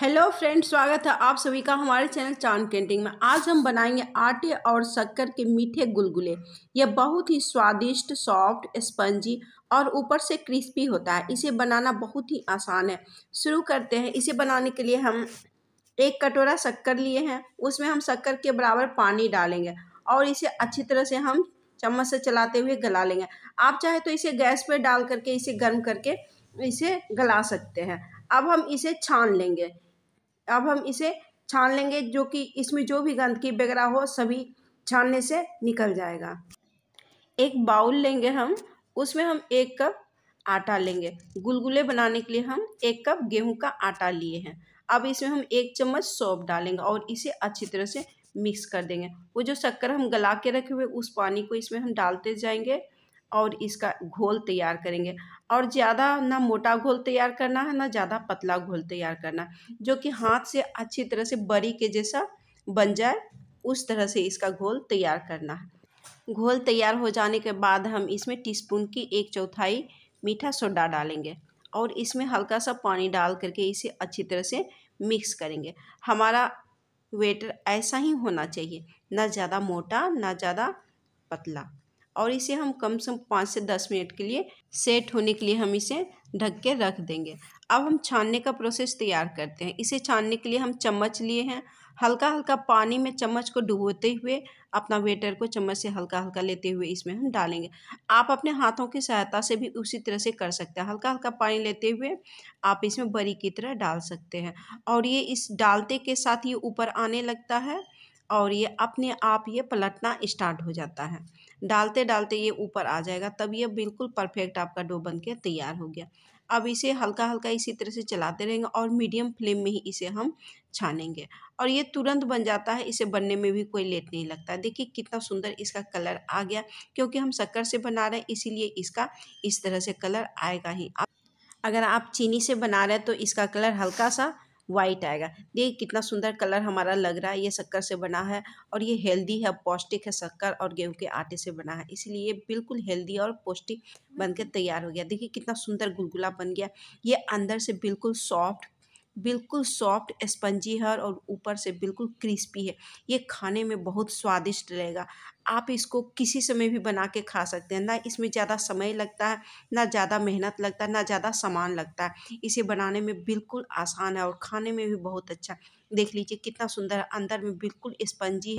hello friends स्वागत है आप सभी का हमारे चैनल चांद कैंटिंग में आज हम बनाएंगे आटे और शक्कर के मीठे गुलगुले यह बहुत ही स्वादिष्ट सॉफ्ट स्पंजी और ऊपर से क्रिस्पी होता है इसे बनाना बहुत ही आसान है शुरू करते हैं इसे बनाने के लिए हम एक कटोरा शक्कर लिए हैं उसमें हम शक्कर के बराबर पानी डालेंगे और इसे अच्छी तरह से हम चम्मच से चलाते हुए गला लेंगे आप चाहे तो इसे गैस पर डाल करके इसे गर्म करके इसे गला सकते हैं अब हम इसे छान लेंगे अब हम इसे छान लेंगे जो कि इसमें जो भी गंदगी वगैरह हो सभी छानने से निकल जाएगा एक बाउल लेंगे हम उसमें हम एक कप आटा लेंगे गुलगुले बनाने के लिए हम एक कप गेहूं का आटा लिए हैं अब इसमें हम एक चम्मच सौंप डालेंगे और इसे अच्छी तरह से मिक्स कर देंगे वो जो शक्कर हम गला के रखे हुए उस पानी को इसमें हम डालते जाएंगे और इसका घोल तैयार करेंगे और ज़्यादा ना मोटा घोल तैयार करना है ना ज़्यादा पतला घोल तैयार करना जो कि हाथ से अच्छी तरह से बड़ी के जैसा बन जाए उस तरह से इसका घोल तैयार करना है घोल तैयार हो जाने के बाद हम इसमें टीस्पून की एक चौथाई मीठा सोडा डालेंगे और इसमें हल्का सा पानी डाल करके इसे अच्छी तरह से मिक्स करेंगे हमारा वेटर ऐसा ही होना चाहिए ना ज़्यादा मोटा ना ज़्यादा पतला और इसे हम कम से कम पाँच से दस मिनट के लिए सेट होने के लिए हम इसे ढक के रख देंगे अब हम छानने का प्रोसेस तैयार करते हैं इसे छानने के लिए हम चम्मच लिए हैं हल्का हल्का पानी में चम्मच को डुबोते हुए अपना वेटर को चम्मच से हल्का हल्का लेते हुए इसमें हम डालेंगे आप अपने हाथों की सहायता से भी उसी तरह से कर सकते हैं हल्का हल्का पानी लेते हुए आप इसमें बरी की तरह डाल सकते हैं और ये इस डालते के साथ ये ऊपर आने लगता है और ये अपने आप ये पलटना स्टार्ट हो जाता है डालते डालते ये ऊपर आ जाएगा तब ये बिल्कुल परफेक्ट आपका डो बन के तैयार हो गया अब इसे हल्का हल्का इसी तरह से चलाते रहेंगे और मीडियम फ्लेम में ही इसे हम छानेंगे और ये तुरंत बन जाता है इसे बनने में भी कोई लेट नहीं लगता है देखिए कितना सुंदर इसका कलर आ गया क्योंकि हम शक्कर से बना रहे हैं इसीलिए इसका इस तरह से कलर आएगा ही अगर आप चीनी से बना रहे हैं तो इसका कलर हल्का सा वाइट आएगा देखिए कितना सुंदर कलर हमारा लग रहा है ये शक्कर से बना है और ये हेल्दी है पौष्टिक है शक्कर और गेहूं के आटे से बना है इसलिए बिल्कुल हेल्दी और पौष्टिक बनकर तैयार हो गया देखिए कितना सुंदर गुलगुला बन गया ये अंदर से बिल्कुल सॉफ्ट बिल्कुल सॉफ्ट स्पंजी है और ऊपर से बिल्कुल क्रिस्पी है ये खाने में बहुत स्वादिष्ट रहेगा आप इसको किसी समय भी बना के खा सकते हैं ना इसमें ज़्यादा समय लगता है ना ज़्यादा मेहनत लगता है ना ज़्यादा सामान लगता है इसे बनाने में बिल्कुल आसान है और खाने में भी बहुत अच्छा देख लीजिए कितना सुंदर अंदर में बिल्कुल स्पंजी